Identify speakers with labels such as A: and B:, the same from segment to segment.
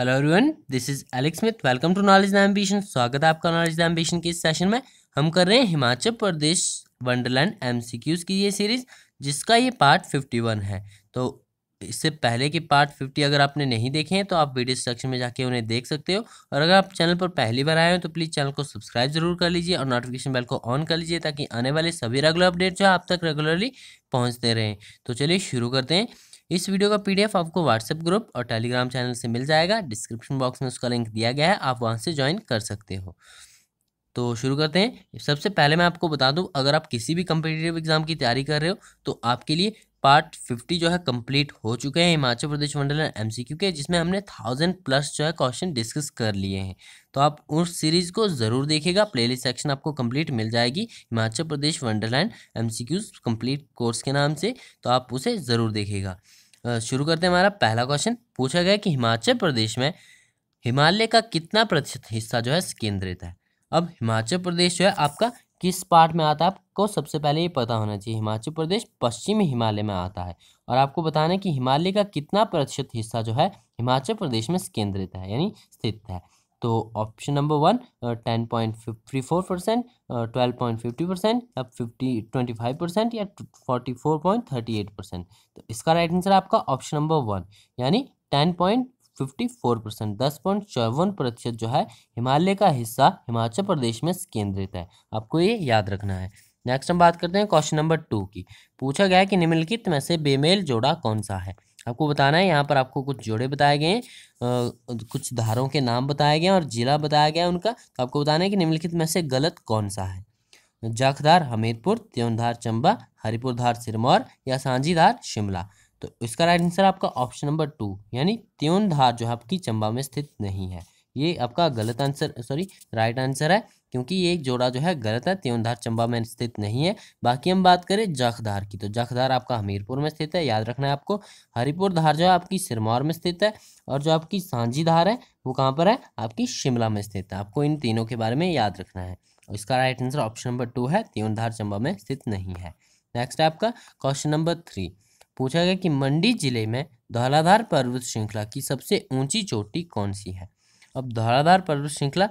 A: hello everyone this is Alex Smith welcome to Knowledge Ambition स्वागत है आपका knowledge ambition के इस सेशन में हम कर रहे हैं हिमाचल प्रदेश वंडरलैंड एमसीक्यूज की ये सीरीज जिसका ये पार्ट फिफ्टी वन है तो इससे पहले के पार्ट फिफ्टी अगर आपने नहीं देखे हैं तो आप वीडियो सेक्शन में जाके उन्हें देख सकते हो और अगर आप चैनल पर पहली बार आए हो तो प्लीज़ चैनल को सब्सक्राइब जरूर कर लीजिए और नोटिफिकेशन बेल को ऑन कर लीजिए ताकि आने वाले सभी रेगुलर अपडेट जो आप तक रेगुलरली पहुँचते रहें तो चलिए शुरू करते हैं इस वीडियो का पीडीएफ आपको व्हाट्सएप ग्रुप और टेलीग्राम चैनल से मिल जाएगा डिस्क्रिप्शन बॉक्स में उसका लिंक दिया गया है आप वहाँ से ज्वाइन कर सकते हो तो शुरू करते हैं सबसे पहले मैं आपको बता दूं अगर आप किसी भी कम्पिटेटिव एग्ज़ाम की तैयारी कर रहे हो तो आपके लिए पार्ट फिफ्टी जो है कंप्लीट हो चुके हैं हिमाचल प्रदेश मंडल एम सी के जिसमें हमने थाउजेंड प्लस जो है क्वेश्चन डिस्कस कर लिए हैं तो आप उस सीरीज़ को ज़रूर देखेगा प्लेलिस्ट सेक्शन आपको कंप्लीट मिल जाएगी Himachal Pradesh Wonderland M C complete course के नाम से तो आप उसे ज़रूर देखेगा शुरू करते हैं हमारा पहला क्वेश्चन पूछा गया कि हिमाचल प्रदेश में हिमालय का कितना प्रतिशत हिस्सा जो है केंद्रित है अब हिमाचल प्रदेश जो है आपका किस पार्ट में आता है आपको सबसे पहले ये पता होना चाहिए हिमाचल प्रदेश पश्चिमी हिमालय में आता है और आपको बताना है कि हिमालय का कितना प्रतिशत हिस्सा जो है हिमाचल प्रदेश में केंद्रित है यानी स्थित है तो option number one ten point fifty four percent twelve point fifty percent या फिफ्टी ट्वेंटी फाइव परसेंट या forty four point thirty eight percent तो इसका राइट आंसर आपका ऑप्शन नंबर वन यानी टेन पॉइंट 54 परसेंट दस पॉइंट चौवन प्रतिशत जो है हिमालय का हिस्सा हिमाचल प्रदेश में केंद्रित है आपको ये याद रखना है नेक्स्ट हम बात करते हैं क्वेश्चन नंबर टू की पूछा गया कि निम्नलिखित में से बेमेल जोड़ा कौन सा है आपको बताना है यहाँ पर आपको कुछ जोड़े बताए गए हैं कुछ धारों के नाम बताए गए हैं और जिला बताया गया है उनका तो आपको बताना है कि निम्नलिखित में से गलत कौन सा है जाखधार हमीरपुर त्योंधार चंबा हरिपुर धार सिरमौर या सांझीधार शिमला तो इसका राइट आंसर आपका ऑप्शन नंबर टू यानी धार जो है आपकी चंबा में स्थित नहीं है ये आपका गलत आंसर सॉरी राइट आंसर है क्योंकि ये एक जोड़ा जो है गलत है त्योनधार चंबा में स्थित नहीं है बाकी हम बात करें जखधार की तो जखधार आपका हमीरपुर में स्थित है याद रखना है आपको हरिपुर धार जो है आपकी सिरमौर में स्थित है और जो आपकी सांझी धार है वो कहाँ पर है आपकी शिमला में स्थित है आपको इन तीनों के बारे में याद रखना है इसका right answer option number two है त्योनधार चंबा में स्थित नहीं है नेक्स्ट है आपका क्वेश्चन नंबर थ्री पूछा गया कि मंडी जिले में धौलाधार पर्वत श्रृंखला की सबसे ऊंची चोटी कौन सी है अब धौलाधार पर्वत श्रृंखला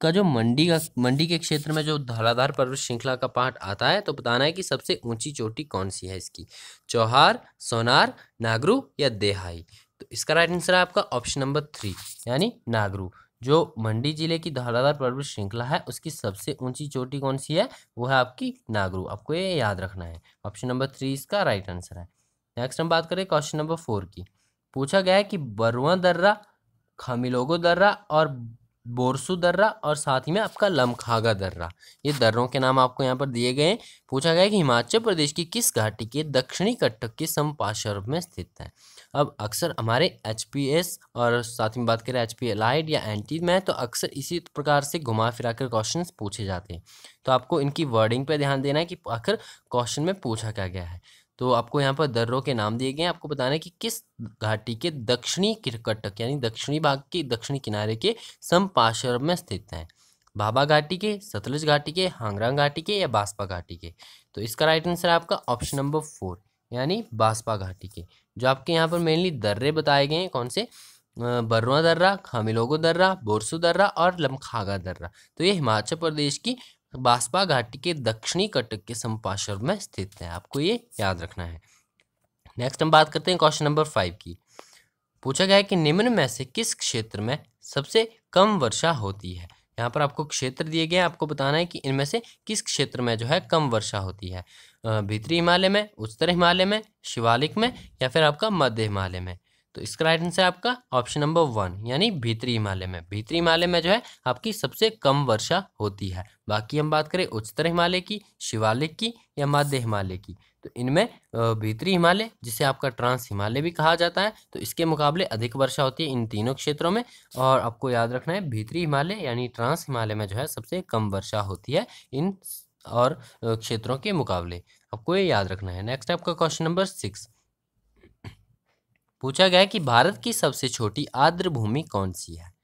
A: का जो मंडी का मंडी के क्षेत्र में जो धौलाधार पर्वत श्रृंखला का पाठ आता है तो बताना है कि सबसे ऊंची चोटी कौन सी है इसकी चौहार सोनार नागरू या देहाई तो इसका राइट आंसर है आपका ऑप्शन नंबर थ्री यानी नागरू जो मंडी जिले की धाराधार पर्वत श्रृंखला है उसकी सबसे ऊंची चोटी कौन सी है वो है आपकी नागरू आपको ये याद रखना है ऑप्शन नंबर थ्री इसका राइट आंसर है नेक्स्ट हम बात करें क्वेश्चन नंबर फोर की पूछा गया है कि बरुआ दर्रा खमिलोगो दर्रा और बोरसू दर्रा और साथ ही में आपका लमखागा दर्रा ये दर्रों के नाम आपको यहाँ पर दिए गए हैं पूछा गया है कि हिमाचल प्रदेश की किस घाटी के दक्षिणी कटक के समपार्श्व में स्थित है अब अक्सर हमारे एच और साथ में बात करें एच पी या एंटी में तो अक्सर इसी प्रकार से घुमा फिरा कर क्वेश्चन पूछे जाते हैं तो आपको इनकी वर्डिंग पर ध्यान देना है कि आखिर क्वेश्चन में पूछा क्या गया है तो आपको यहाँ पर दर्रों के नाम दिए गए हैं आपको बताना है कि किस घाटी के दक्षिणी किरकटक यानी दक्षिणी भाग के दक्षिणी किनारे के समपार्श्व में स्थित हैं बाबा घाटी के सतलज घाटी के हांगरा घाटी के या बासपा घाटी के तो इसका राइट आंसर है आपका ऑप्शन नंबर फोर यानी बासपा घाटी के जो आपके यहाँ पर मेनली दर्रे बताए गए हैं कौन से बर्रुआ दर्रा खामिलोगो दर्रा बोरसू दर्रा और लमखागा दर्रा तो ये हिमाचल प्रदेश की बासपा घाटी के दक्षिणी कटक के संपार्श्व में स्थित है आपको ये याद रखना है नेक्स्ट हम बात करते हैं क्वेश्चन नंबर फाइव की पूछा गया है कि निम्न में से किस क्षेत्र में सबसे कम वर्षा होती है यहाँ पर आपको क्षेत्र दिए गए हैं आपको बताना है कि इनमें से किस क्षेत्र में जो है कम वर्षा होती है भीतरी हिमालय में उत्तर हिमालय में शिवालिक में या फिर आपका मध्य हिमालय में तो इसका राइट आंसर आपका ऑप्शन नंबर वन यानी भीतरी हिमालय में भीतरी हिमालय में जो है आपकी सबसे कम वर्षा होती है बाकी हम बात करें उच्चतर हिमालय की शिवालिक की या मध्य हिमालय की तो इनमें भीतरी हिमालय जिसे आपका ट्रांस हिमालय भी कहा जाता है तो इसके मुकाबले अधिक वर्षा होती है इन तीनों क्षेत्रों में और आपको याद रखना है भीतरी हिमालय यानी ट्रांस हिमालय में जो है सबसे कम वर्षा होती है इन और क्षेत्रों के मुकाबले आपको ये याद रखना है नेक्स्ट आपका क्वेश्चन नंबर सिक्स पूछा गया है कि भारत की सबसे छोटी आर्द्र भूमि कौन सी है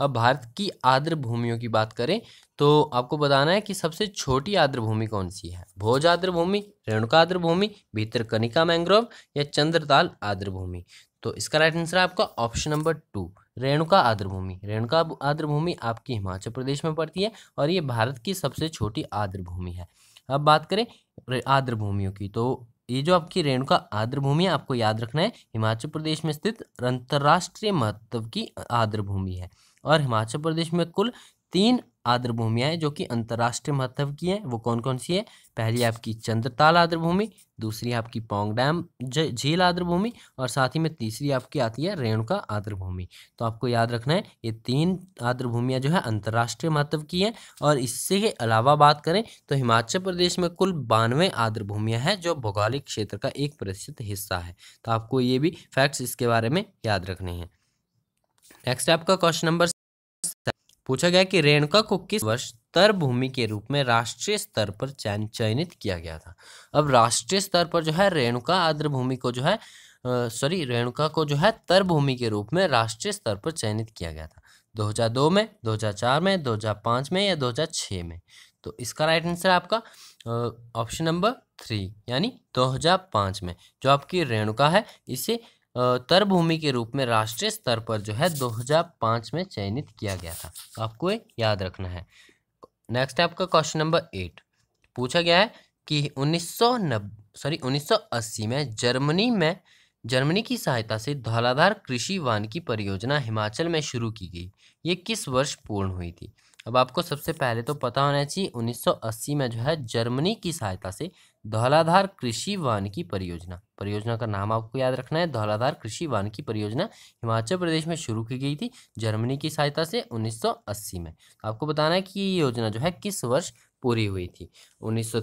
A: अब भारत की आर्द्र भूमियों की बात करें तो आपको बताना है कि सबसे छोटी आर्द्र भूमि कौन सी है भोज आर्द्र भूमि रेणुका आर्द्र भूमि भीतर कनिका मैंग्रोव या चंद्रताल आर्द्र भूमि तो इसका राइट आंसर है आपका ऑप्शन नंबर टू रेणुका आर्द्र भूमि रेणुका आर्द्र भूमि आपकी हिमाचल प्रदेश में पड़ती है और ये भारत की सबसे छोटी आर्द्र भूमि है अब बात करें आर्द्र भूमियों की तो ये जो आपकी रेणुका आर्द्र भूमि है आपको याद रखना है हिमाचल प्रदेश में स्थित अंतर्राष्ट्रीय महत्व की आर्द्र भूमि है और हिमाचल प्रदेश में कुल तीन आर्द्र भूमिया हैं जो कि अंतर्राष्ट्रीय महत्व की हैं वो कौन कौन सी है पहली आपकी चंद्रताल आर्द्र भूमि दूसरी आपकी पोंग डैम झील आर्द्र भूमि और साथ ही में तीसरी आपकी आती है रेणुका आर्द्र भूमि तो आपको याद रखना है ये तीन आर्द्र भूमिया जो है अंतर्राष्ट्रीय महत्व की हैं और इससे के अलावा बात करें तो हिमाचल प्रदेश में कुल बानवे आर्द्र भूमिया हैं जो भौगोलिक क्षेत्र का एक प्रतिशत हिस्सा है तो आपको ये भी फैक्ट्स इसके बारे में याद रखने हैं नेक्स्ट आपका क्वेश्चन नंबर पूछा गया कि रेणुका को किस वर्ष तर भूमि के रूप में राष्ट्रीय स्तर पर चयनित किया गया था अब राष्ट्रीय स्तर पर जो है रेणुका आर्द्र भूमि को जो है सॉरी रेणुका को जो है तर भूमि के रूप में राष्ट्रीय स्तर पर चयनित किया गया था 2002 में 2004 में 2005 में या 2006 में तो इसका राइट आंसर आपका ऑप्शन नंबर थ्री यानी 2005 में जो आपकी रेणुका है इसे तरभूमि के रूप में राष्ट्रीय स्तर पर जो है 2005 में चयनित किया गया था तो आपको याद रखना है नेक्स्ट है आपका क्वेश्चन नंबर एट पूछा गया है कि उन्नीस सॉरी उन्नीस में जर्मनी में जर्मनी की सहायता से धौलाधार कृषि वानिकी परियोजना हिमाचल में शुरू की गई ये किस वर्ष पूर्ण हुई थी अब आपको सबसे पहले तो पता होना चाहिए 1980 में जो है जर्मनी की सहायता से धौलाधार कृषि की परियोजना परियोजना का नाम आपको याद रखना है धौलाधार कृषि की परियोजना हिमाचल प्रदेश में शुरू की गई थी जर्मनी की सहायता से 1980 में तो आपको बताना है कि ये योजना जो है किस वर्ष पूरी हुई थी उन्नीस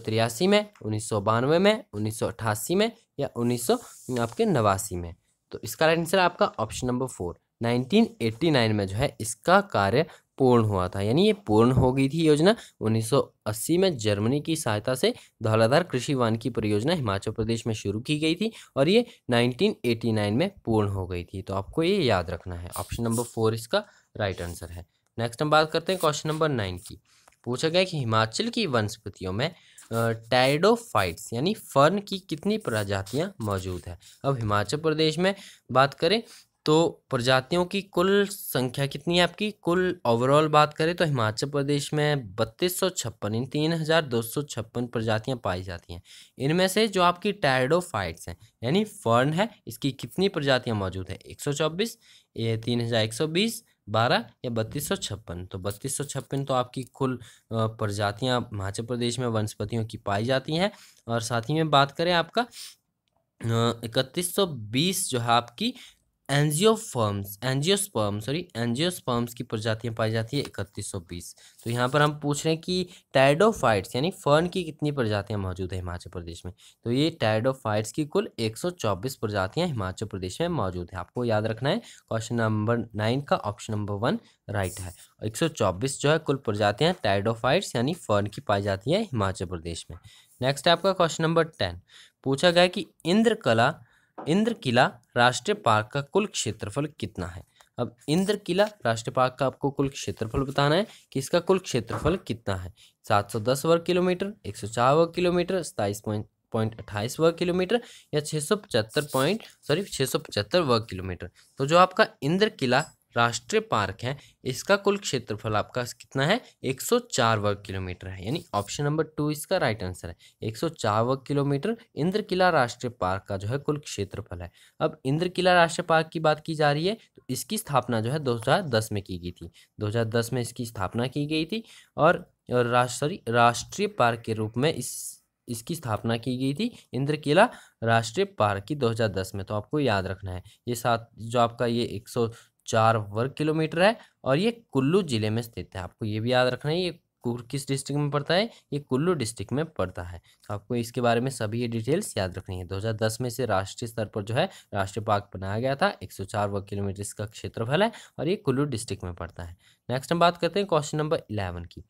A: में उन्नीस में उन्नीस में या उन्नीस आपके नवासी में तो इसका आंसर आपका ऑप्शन नंबर फोर 1989 में जो है इसका कार्य पूर्ण हुआ था यानी ये पूर्ण हो गई थी योजना 1980 में जर्मनी की सहायता से धौलाधार कृषि वान की परियोजना हिमाचल प्रदेश में शुरू की गई थी और ये 1989 में पूर्ण हो गई थी तो आपको ये याद रखना है ऑप्शन नंबर फोर इसका राइट आंसर है नेक्स्ट हम बात करते हैं क्वेश्चन नंबर नाइन की पूछा गया कि हिमाचल की वनस्पतियों में टाइडोफाइट्स यानी फर्न की कितनी प्रजातियां मौजूद हैं अब हिमाचल प्रदेश में बात करें तो प्रजातियों की कुल संख्या कितनी है आपकी कुल ओवरऑल बात करें तो हिमाचल प्रदेश में बत्तीस सौ छप्पन इन तीन हज़ार दो सौ छप्पन प्रजातियाँ पाई जाती हैं इनमें से जो आपकी टायडोफाइट्स हैं यानी फर्न है इसकी कितनी प्रजातियाँ मौजूद हैं एक सौ चौबीस ये तीन हज़ार एक सौ बीस बारह या बत्तीस सौ छप्पन तो बत्तीस सौ छप्पन तो आपकी कुल प्रजातियाँ हिमाचल प्रदेश में वनस्पतियों की पाई जाती हैं और साथ ही में बात करें आपका इकतीस सौ बीस जो है आपकी एंजियोफर्म्स एंजियोस्पर्म सॉरी एंजियोस्पर्म्स की प्रजातियां पाई जाती है इकतीस सौ बीस तो यहाँ पर हम पूछ रहे हैं कि टाइडोफाइट्स यानी फर्न की कितनी प्रजातियां मौजूद है हिमाचल प्रदेश में तो ये टाइडोफाइट्स की कुल एक सौ चौबीस प्रजातियां हिमाचल प्रदेश में मौजूद है आपको याद रखना है क्वेश्चन नंबर नाइन का ऑप्शन नंबर वन राइट है एक सौ चौबीस जो है कुल प्रजातियाँ टाइडोफाइट्स यानी फर्न की पाई जाती है हिमाचल प्रदेश में नेक्स्ट है आपका क्वेश्चन नंबर टेन पूछा गया कि इंद्रकला इंद्र किला राष्ट्रीय पार्क का कुल क्षेत्रफल कितना है अब इंद्र किला राष्ट्रीय पार्क का आपको कुल क्षेत्रफल बताना है कि इसका कुल क्षेत्रफल कितना है 710 वर्ग किलोमीटर 104 वर्ग किलोमीटर सताइस पॉइंट अट्ठाईस वर्ग किलोमीटर या सौ पचहत्तर पॉइंट सॉरी सौ पचहत्तर वर्ग किलोमीटर तो जो आपका इंद्र किला राष्ट्रीय पार्क है इसका कुल क्षेत्रफल आपका कितना है 104 वर्ग किलोमीटर है यानी ऑप्शन नंबर टू इसका राइट आंसर है 104 वर्ग किलोमीटर इंद्र किला राष्ट्रीय पार्क का जो है कुल क्षेत्रफल है अब इंद्र किला राष्ट्रीय पार्क की बात की जा रही है तो इसकी स्थापना जो है 2010 में की गई थी 2010 में इसकी स्थापना की गई थी और सॉरी राष्ट्रीय पार्क के रूप में इस इसकी स्थापना की गई थी इंद्र किला राष्ट्रीय पार्क की 2010 में तो आपको याद रखना है ये साथ जो आपका ये एक चार वर्ग किलोमीटर है और ये कुल्लू जिले में स्थित है आपको ये भी याद रखना है ये किस डिस्ट्रिक्ट में पड़ता है ये कुल्लू डिस्ट्रिक्ट में पड़ता है तो आपको इसके बारे में सभी ये डिटेल्स याद रखनी है 2010 में से राष्ट्रीय स्तर पर जो है राष्ट्रीय पार्क बनाया गया था 104 वर्ग किलोमीटर इसका क्षेत्रफल है और ये कुल्लू डिस्ट्रिक्ट में पड़ता है नेक्स्ट हम बात करते हैं क्वेश्चन नंबर इलेवन की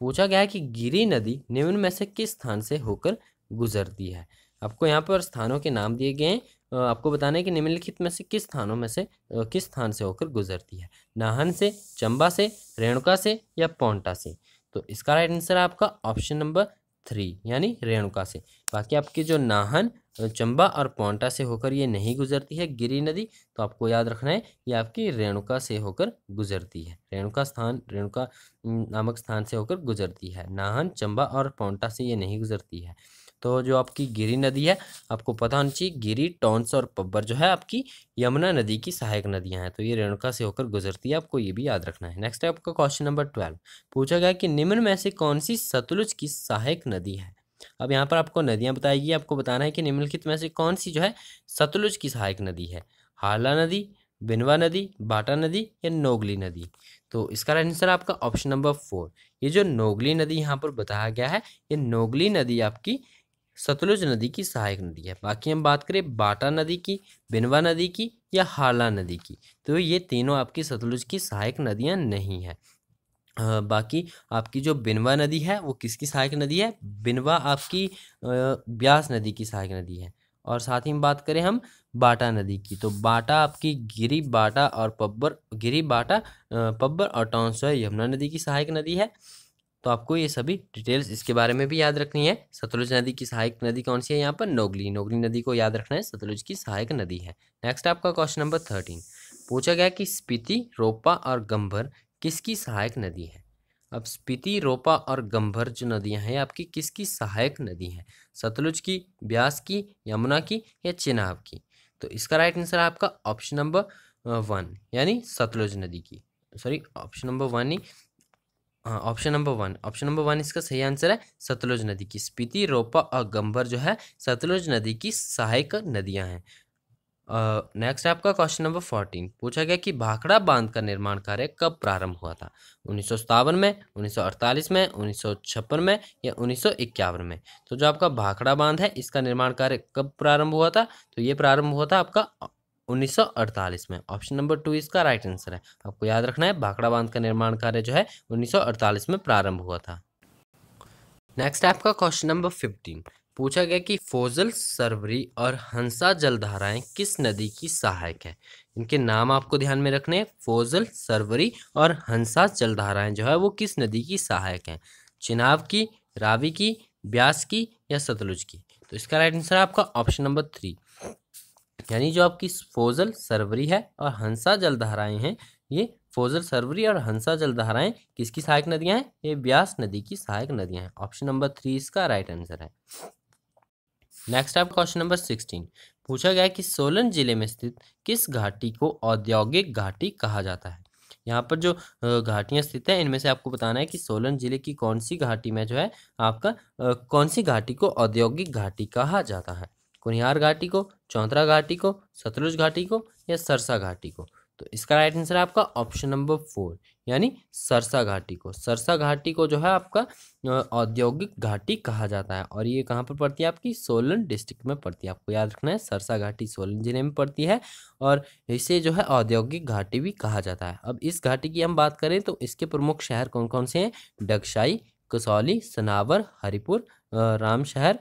A: पूछा गया है कि गिरी नदी निम्न में से किस स्थान से होकर गुजरती है आपको यहाँ पर स्थानों के नाम दिए गए हैं आपको बताना है कि निम्नलिखित में से किस स्थानों में से किस स्थान से होकर गुजरती है नाहन से चंबा से रेणुका से या पौंटा से तो इसका राइट आंसर है आपका ऑप्शन नंबर थ्री यानी रेणुका से बाकी आपके जो नाहन चंबा और पौंटा से होकर ये नहीं गुजरती है गिरी नदी तो आपको याद रखना है ये आपकी रेणुका से होकर गुजरती है रेणुका स्थान रेणुका नामक स्थान से होकर गुजरती है नाहन चंबा और पौंटा से ये नहीं गुजरती है तो जो आपकी गिरी नदी है आपको पता होना चाहिए गिरी टॉन्स और पब्बर जो है आपकी यमुना नदी की सहायक नदियाँ हैं तो ये रेणुका से होकर गुजरती है आपको ये भी याद रखना है नेक्स्ट है आपका क्वेश्चन नंबर ट्वेल्व पूछा गया कि निम्न में से कौन सी सतलुज की सहायक नदी है अब यहाँ पर आपको नदियाँ बताएगी आपको बताना है कि निम्नलिखित में से कौन सी जो है सतलुज की सहायक नदी है हाला नदी बिनवा नदी बाटा नदी या नोगली नदी तो इसका आंसर आपका ऑप्शन नंबर फोर ये जो नोगली नदी यहाँ पर बताया गया है ये नोगली नदी आपकी सतलुज नदी की सहायक नदी है बाकी हम बात करें बाटा नदी की बिनवा नदी की या हाला नदी की तो ये तीनों आपकी सतलुज की सहायक नदियाँ नहीं हैं बाकी आपकी जो बिनवा नदी है वो किसकी सहायक नदी है बिनवा आपकी ब्यास नदी की सहायक नदी है और साथ ही बात करें हम बाटा नदी की तो बाटा आपकी गिरी बाटा और पब्बर गिरी बाटा पब्बर और टॉन्सो यमुना नदी की सहायक नदी है तो आपको ये सभी डिटेल्स इसके बारे में भी याद रखनी है सतलुज नदी की सहायक नदी कौन सी है यहाँ पर नोगली नोगली नदी को याद रखना है सतलुज की सहायक नदी है नेक्स्ट आपका क्वेश्चन नंबर थर्टीन पूछा गया कि स्पीति रोपा और गंभर किसकी सहायक नदी है अब स्पीति रोपा और गंभर जो नदियाँ हैं आपकी किसकी सहायक नदी है सतलुज की ब्यास की यमुना की या चिनाब की तो इसका राइट आंसर आपका ऑप्शन नंबर वन यानी सतलुज नदी की सॉरी ऑप्शन नंबर वन ही option number one option number one इसका सही आंसर है सतलुज नदी की स्पीति रोपा और गंबर जो है सतलुज नदी की सहायक नदियां हैं नेक्स्ट uh, आपका क्वेश्चन नंबर फोर्टीन पूछा गया कि भाखड़ा बांध का निर्माण कार्य कब प्रारंभ हुआ था उन्नीस में उन्नीस में उन्नीस में या उन्नीस में तो जो आपका भाखड़ा बांध है इसका निर्माण कार्य कब प्रारंभ हुआ था तो ये प्रारंभ हुआ था आपका 1948 में ऑप्शन नंबर टू इसका राइट आंसर है आपको याद रखना है भाखड़ा बांध का निर्माण कार्य जो है 1948 में प्रारंभ हुआ था नेक्स्ट आपका क्वेश्चन नंबर 15 पूछा गया कि फोजल सरवरी और हंसा जलधाराएं किस नदी की सहायक है इनके नाम आपको ध्यान में रखने हैं फोजल सरवरी और हंसा जलधाराएं जो है वो किस नदी की सहायक हैं चिनाब की रावी की ब्यास की या सतलुज की तो इसका राइट आंसर आपका ऑप्शन नंबर थ्री यानी जो आपकी फोजल सरवरी है और हंसा जलधाराएं हैं ये फोजल सरवरी और हंसा जलधाराएं किसकी सहायक नदियां हैं ये ब्यास नदी की सहायक नदियां हैं ऑप्शन नंबर थ्री इसका राइट आंसर है नेक्स्ट आप क्वेश्चन नंबर सिक्सटीन पूछा गया कि सोलन जिले में स्थित किस घाटी को औद्योगिक घाटी कहा जाता है यहाँ पर जो घाटियाँ स्थित हैं इनमें से आपको बताना है कि सोलन जिले की कौन सी घाटी में जो है आपका कौन सी घाटी को औद्योगिक घाटी कहा जाता है कुनिहार घाटी को चौंतरा घाटी को सतलुज घाटी को या सरसा घाटी को तो इसका राइट आंसर है आपका ऑप्शन नंबर फोर यानी सरसा घाटी को सरसा घाटी को जो है आपका औद्योगिक घाटी कहा जाता है और ये कहाँ पर पड़ती है आपकी सोलन डिस्ट्रिक्ट में पड़ती है आपको याद रखना है सरसा घाटी सोलन जिले में पड़ती है और इसे जो है औद्योगिक घाटी भी कहा जाता है अब इस घाटी की हम बात करें तो इसके प्रमुख शहर कौन कौन से हैं डगशाई कसौली सनावर हरिपुर रामशहर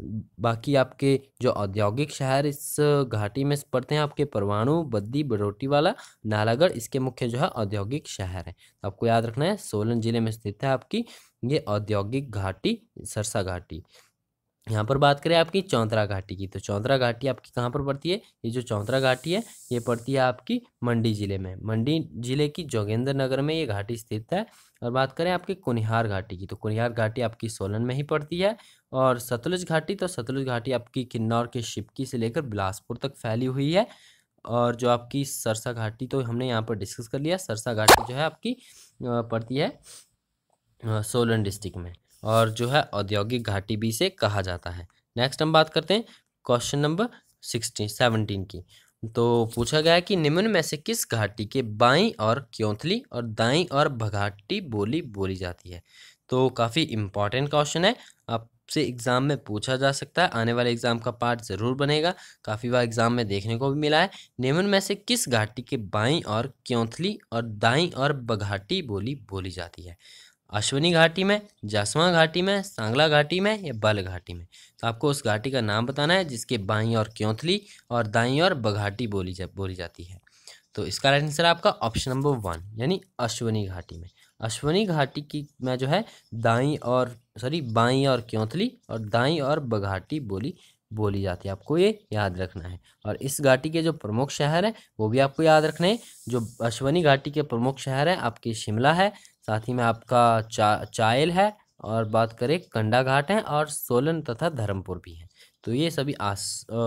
A: बाकी आपके जो औद्योगिक शहर इस घाटी में पड़ते हैं आपके परवाणु बद्दी बरोटी वाला नालागढ़ इसके मुख्य जो है औद्योगिक शहर है तो आपको याद रखना है सोलन जिले में स्थित है आपकी ये औद्योगिक घाटी सरसा घाटी यहाँ पर बात करें आपकी चौंतरा घाटी की तो चौंतरा घाटी आपकी कहाँ पर पड़ती है ये जो चौंतरा घाटी है ये पड़ती है आपकी मंडी जिले में मंडी जिले की जोगेंद्र नगर में ये घाटी स्थित है और बात करें आपकी कुनिहार घाटी की तो कुनिहार घाटी आपकी सोलन में ही पड़ती है और सतलुज घाटी तो सतलुज घाटी आपकी किन्नौर के शिपकी से लेकर बिलासपुर तक फैली हुई है और जो आपकी सरसा घाटी तो हमने यहाँ पर डिस्कस कर लिया सरसा घाटी जो है आपकी पड़ती है सोलन डिस्ट्रिक्ट में और जो है औद्योगिक घाटी भी से कहा जाता है नेक्स्ट हम बात करते हैं क्वेश्चन नंबर सिक्सटीन सेवनटीन की तो पूछा गया है कि निम्न में से किस घाटी के बाई और क्योंथली और दाई और भघाटी बोली बोली जाती है तो काफ़ी इम्पॉर्टेंट क्वेश्चन है आपसे एग्ज़ाम में पूछा जा सकता है आने वाले एग्ज़ाम का पार्ट ज़रूर बनेगा काफ़ी बार एग्ज़ाम में देखने को भी मिला है निम्न में से किस घाटी के बाई और क्योंथली और दाई और बघाटी बोली बोली जाती है अश्वनी घाटी में जासवा घाटी में सांगला घाटी में या बल घाटी में तो आपको उस घाटी का नाम बताना है जिसके बाई और क्योंथली और दाई और बघाटी बोली जा बोली जाती है तो इसका राइट आंसर आपका ऑप्शन नंबर वन यानी अश्वनी घाटी में अश्वनी घाटी की में जो है दाई और सॉरी बाई और क्योंथली और दाई और बघाटी बोली बोली जाती है आपको ये याद रखना है और इस घाटी के जो प्रमुख शहर हैं वो भी आपको याद रखने हैं जो अश्वनी घाटी के प्रमुख शहर हैं आपके शिमला है साथ ही में आपका चा, चायल है और बात करें कंडा घाट है और सोलन तथा धर्मपुर भी है तो ये सभी आस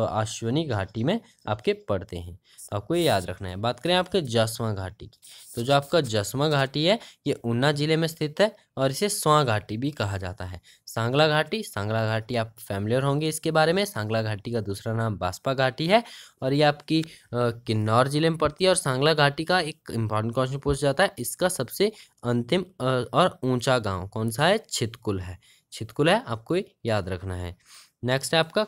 A: आश्वनी घाटी में आपके पड़ते हैं तो आपको ये याद रखना है बात करें आपके जसवा घाटी की तो जो आपका जसवा घाटी है ये ऊना जिले में स्थित है और इसे स्वा घाटी भी कहा जाता है सांगला घाटी सांगला घाटी आप फैमिलियर होंगे इसके बारे में सांगला घाटी का दूसरा नाम बासपा घाटी है और ये आपकी किन्नौर जिले में पड़ती है और सांगला घाटी का एक इम्पॉर्टेंट क्वेश्चन पूछ जाता है इसका सबसे अंतिम और ऊंचा गांव कौन सा है छितकुल है छितकुल है आपको याद रखना है नेक्स्ट है आपका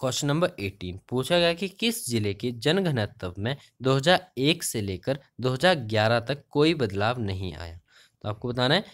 A: क्वेश्चन नंबर एटीन पूछा गया कि किस जिले के जनघनत्व में 2001 से लेकर 2011 तक कोई बदलाव नहीं आया तो आपको बताना है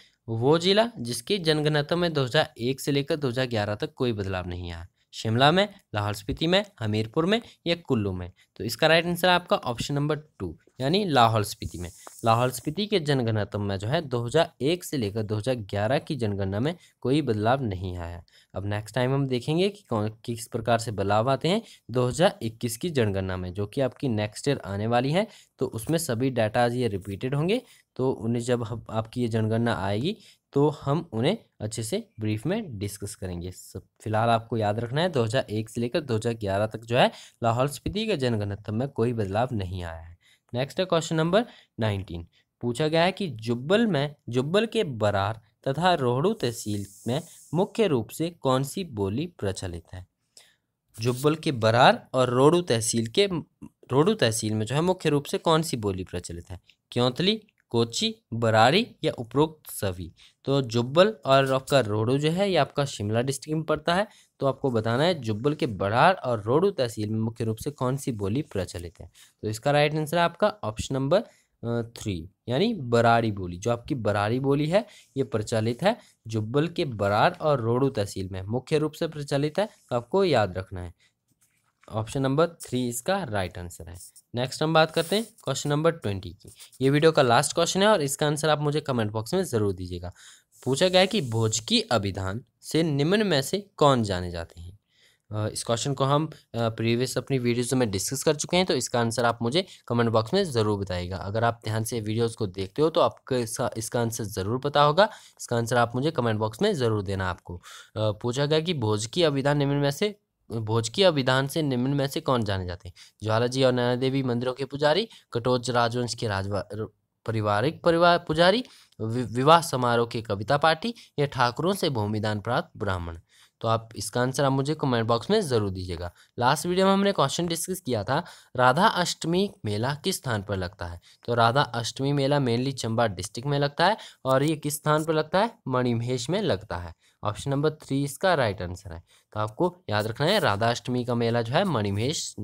A: वो जिला जिसके जनघनत्व में 2001 से लेकर 2011 तक कोई बदलाव नहीं आया शिमला में लाहौल स्पीति में हमीरपुर में या कुल्लू में तो इसका राइट आंसर आपका ऑप्शन नंबर टू यानी लाहौल स्पीति में लाहौल स्पीति के जनगणना तो में जो है 2001 से लेकर 2011 की जनगणना में कोई बदलाव नहीं आया है अब नेक्स्ट टाइम हम देखेंगे कि कौन किस प्रकार से बदलाव आते हैं 2021 की जनगणना में जो कि आपकी नेक्स्ट ईयर आने वाली है तो उसमें सभी डाटाज ये रिपीटेड होंगे तो उन्हें जब आपकी ये जनगणना आएगी तो हम उन्हें अच्छे से ब्रीफ में डिस्कस करेंगे सब फिलहाल आपको याद रखना है 2001 से लेकर 2011 तक जो है लाहौल स्पीति के जनगणना में कोई बदलाव नहीं आया है नेक्स्ट है क्वेश्चन नंबर नाइनटीन पूछा गया है कि जुब्बल में जुब्बल के बरार तथा रोहड़ू तहसील में मुख्य रूप से कौन सी बोली प्रचलित है जुब्बल के बरार और रोहडू तहसील के रोहडू तहसील में जो है मुख्य रूप से कौन सी बोली प्रचलित है क्योंतली कोची बरारी या उपरोक्त सभी तो जुब्बल और आपका रोडू जो है ये आपका शिमला डिस्ट्रिक्ट में पड़ता है तो आपको बताना है जुब्बल के बरार और रोडू तहसील में मुख्य रूप से कौन सी बोली प्रचलित है तो इसका राइट आंसर है आपका ऑप्शन नंबर थ्री यानी बरारी बोली जो आपकी बरारी बोली है ये प्रचलित है जुब्बल के बरार और रोडू तहसील में मुख्य रूप से प्रचलित है तो आपको याद रखना है ऑप्शन नंबर थ्री इसका राइट आंसर है नेक्स्ट हम बात करते हैं क्वेश्चन नंबर ट्वेंटी की ये वीडियो का लास्ट क्वेश्चन है और इसका आंसर आप मुझे कमेंट बॉक्स में ज़रूर दीजिएगा पूछा गया है कि की अभिधान से निम्न में से कौन जाने जाते हैं इस क्वेश्चन को हम प्रीवियस अपनी वीडियोस में डिस्कस कर चुके हैं तो इसका आंसर आप मुझे कमेंट बॉक्स में ज़रूर बताइएगा अगर आप ध्यान से वीडियोस को देखते हो तो आपको इसका इसका आंसर ज़रूर पता होगा इसका आंसर आप मुझे कमेंट बॉक्स में ज़रूर देना आपको पूछा गया कि भोज की अभिधान निम्न में से भोजकिया विधान से निम्न में से कौन जाने जाते हैं ज्वालाजी और नैना देवी मंदिरों के पुजारी कटोच राजवंश के राजवा पारिवारिक परिवार पुजारी विवाह समारोह के कविता पाठी या ठाकुरों से भूमिदान प्राप्त ब्राह्मण तो आप इसका आंसर आप मुझे कमेंट बॉक्स में ज़रूर दीजिएगा लास्ट वीडियो में हमने क्वेश्चन डिस्कस किया था राधा अष्टमी मेला किस स्थान पर लगता है तो राधा अष्टमी मेला मेनली चंबा डिस्ट्रिक्ट में लगता है और ये किस स्थान पर लगता है मणिमहेश में लगता है ऑप्शन नंबर थ्री इसका राइट आंसर है तो आपको याद रखना है राधा अष्टमी का मेला जो है मणिमहेश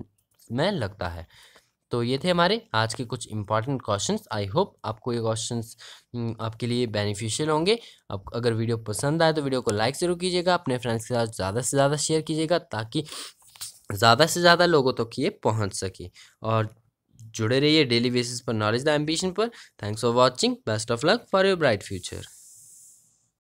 A: में लगता है तो ये थे हमारे आज के कुछ इंपॉर्टेंट क्वेश्चन आई होप आपको ये क्वेश्चन हम्म, आपके लिए बेनिफिशियल होंगे आप अगर वीडियो पसंद आए तो वीडियो को लाइक ज़रूर कीजिएगा अपने फ्रेंड्स के साथ ज़्यादा से ज़्यादा शेयर कीजिएगा ताकि ज़्यादा से ज़्यादा लोगों तक तो ये पहुँच सके और जुड़े रहिए डेली बेसिस पर नॉलेज द एम्बिशन पर thanks for watching best of luck for your bright future